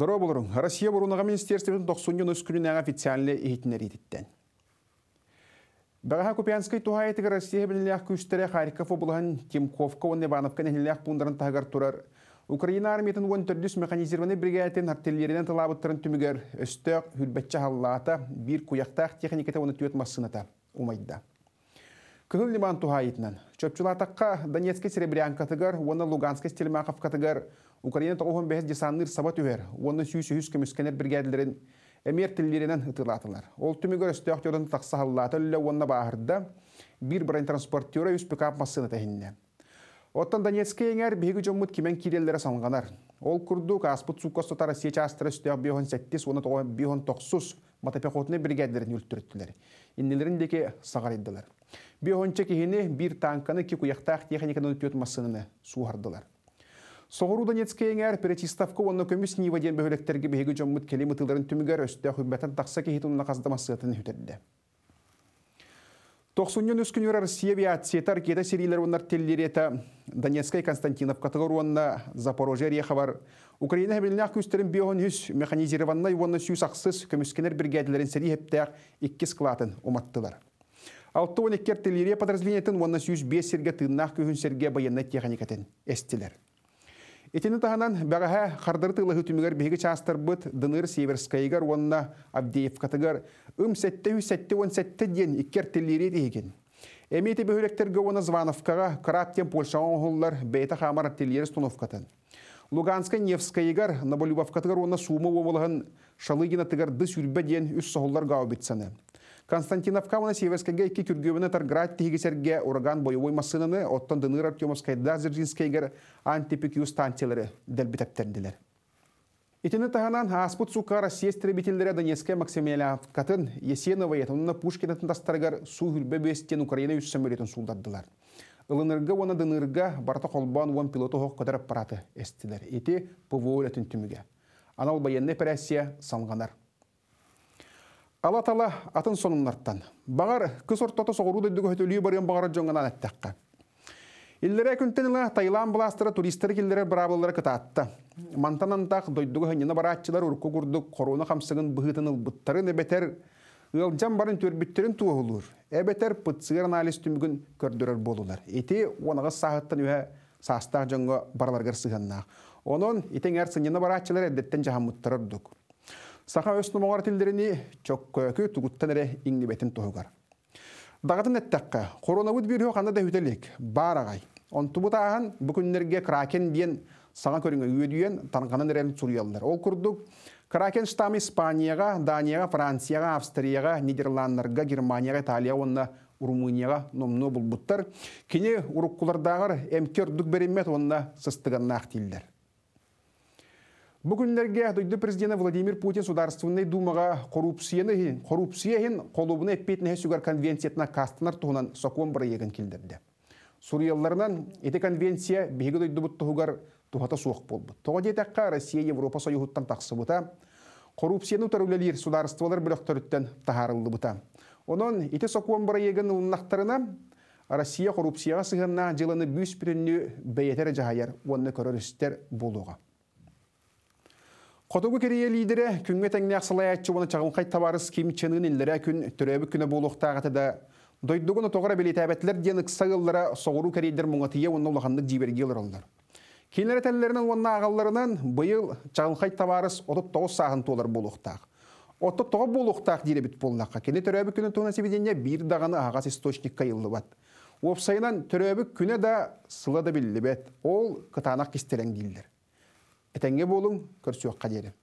Дара болырын, Россия бұрунаға министерствен 90-ын үскүнін әң официальны егетінер етіттен. Бағаға Купянской туғайтығы Россия білінліяқ күстері Харьков обылған Тимковка он Ивановка нәніліяқ бұндарын тағыр тұрар. Украина армиятын он түрдіс механизирваны бригадетін артиллериден талабыттырын түмігер, өстөк, хүрбәтчі халлаата, бір куяқтақ техникеті оны түйет массыната. Умайда. Күхіл лиман тухайытынан. таққа Донецке Серебрянка тыгар, оны Луганске Стельмахов катыгар, Украина тоғуын бәхет десанныр сабат өвер, оны сүйсі үскі мүскенер біргәділерін әмер тілдерінен ұтылатылар. Ол түмігір үстіяқ теорын тақсы халылаты үлі онына бағырды, бір бірін транспортера үс пікап масыны тәхінне. Оттан Донецке еңер бегі жомыт кемен кирелдері салынғанар. Ол күрді Каспыт Сукос Сотара Сечастыры үстіяқ бейхон сәттес, оны тұғын бейхон тоқсыз матапеқотыны біргәділерін үлттіріттілер. Иннелерін деке сағар Бе онча кихини бир танканы ки куяқтақ техниканы өтөт массынына суғардылар. Соғыру Донецкейңер Перечиставка онны көміс ниваден бөхөлектерге беге жоммут келемі тылдарын түмігер өсті хүббәтін тақса кехитін наказдамасыатын үтерді. 90-нен үскүнүр Россия авиациятар кеда серийлер онар теллерета Донецкай Константинов категорионна Запорожье рехабар. Украина хабилинах күстерин бион хүс механизированнай онны сүйсақсыз көміскенер бригадилерін сәрі хептәк 2 склатын оматтылар ал еккер тілере подразделениетін онна сүйіз бес серге тыннақ күйін серге баянна техникатын әстілер. Этені тағынан бәғаға қардыр тылы хүтімігер бегі частыр бұд дыныр Северскайгар онна авдеевкатыгар ым үм сәтті сәтті он сәтті ден еккер тілере дейген. Әмейті бөліктерге оны Звановкаға Краптен Польшауын ғоллар бәйті қамар тілері стуновкатын. Луганска Невскайгар Наболюбавкатығар онна Сумы Шалыгина тыгар дыс үрбе ден үс соғылар гаубитсаны. Константиновка у нас ики кикюр губернатор град тигисерге ураган боевой массынаны оттон дыныр Артемовскайда Зержинскайгер антипикю станциялары дәлбитәптердиләр. Итене тағанан аспут сука Россия стребителдері Донецкая Максимеля Катын Есенова Пушкина тастаргар су хүрбе бестен Украина үч самолетин сулдаддылар. Илынырга оны дынырга барта колбан уан пилоту хоқ көтер аппараты эстилер. Ити ПВО Анал байенне пәрәсия салғанар. Алла тала атын соңнартан. Бағар күс ортото соғыруда дүгі хөтілі барен бағар жоңынан әттәққа. Иллере күнтенілі Тайлан бұластыры туристер келдері барабылары кытатты. Мантанантақ дойдығы ханина баратчылар үркі күрді қоруына қамсығын бұғытын ұлбыттарын әбетер Ылжан барын төрбіттерін туғылыр. Әбетер пытсығыр анализ түмігін көрдірер болулар. Еті онығы сағыттан үйе састақ жоңғы барларғыр сығыннақ. Оның итен әрсінені баратчылар әдеттен жағамыттырырдық. Саха өстімоғар тілдеріне чөккөкі түгіттен әрі еңнебетін тұғығар. Дағатын әттәққа, коронавид бүйрі қанда да үтелік, бар ағай. Онтубыт ағын бүкіндерге кракен дейін саңа көріңі үйедуен танғанын әрін Ол күрдің кракен штамы Испанияға, Данияға, Францияға, Австрияға, Нидерландарға, Германияға, Италия, онына Румынияға номну бұттар. Кене ұрыққылардағыр әмкер дүк беремет онына сыстығаннақ тілдер. Бу күннәргә дойды президент Владимир Путин сударственный думага коррупцияны, коррупцияһын колубуны эппетне сүгәр конвенциятына кастынар туһунан сокон бер егін килдерде. Суриялларынан эти конвенция беге дойды бут тугар тухата суак болбут. Тога детәккә Россия Европа Союзыттан тақсы бута. Коррупцияны утарулалир сударстволар бөлөктөрүттән таһарылды бута. Онон ите сокон бер ягын улнактарына Россия коррупцияга сыгынна жылыны 100 бирүнү бәйетер жаһаяр, онны көрөрүстер булуга. Қотығы керейе лидері күнгі тәңіне ақсылай атчы оны чағын қайт табарыс Ким Чен елдері күн түрәбі күні болуқтағы тәді. Дойдығыны тоғыра білет әбәтлер ден ұқсағыллара соғыру керейдер мұңатыя оның ұлғандық жибергелер олдар. Кейлері тәлілерінің оның ағаларынан бұйыл чағын қайт табарыс отып тоғы сағын толар болуқтағы. Отып тоғы болуқтақ дейді біт болнаққа. Кені түрәбі күні тоғына себеденне бір дағаны ағас источник қайылы бат. Опсайынан түрәбі күні да сылады білі бәт. Ол қытанақ кестерен дейілдер. Этенге болуң көрсөк қадері.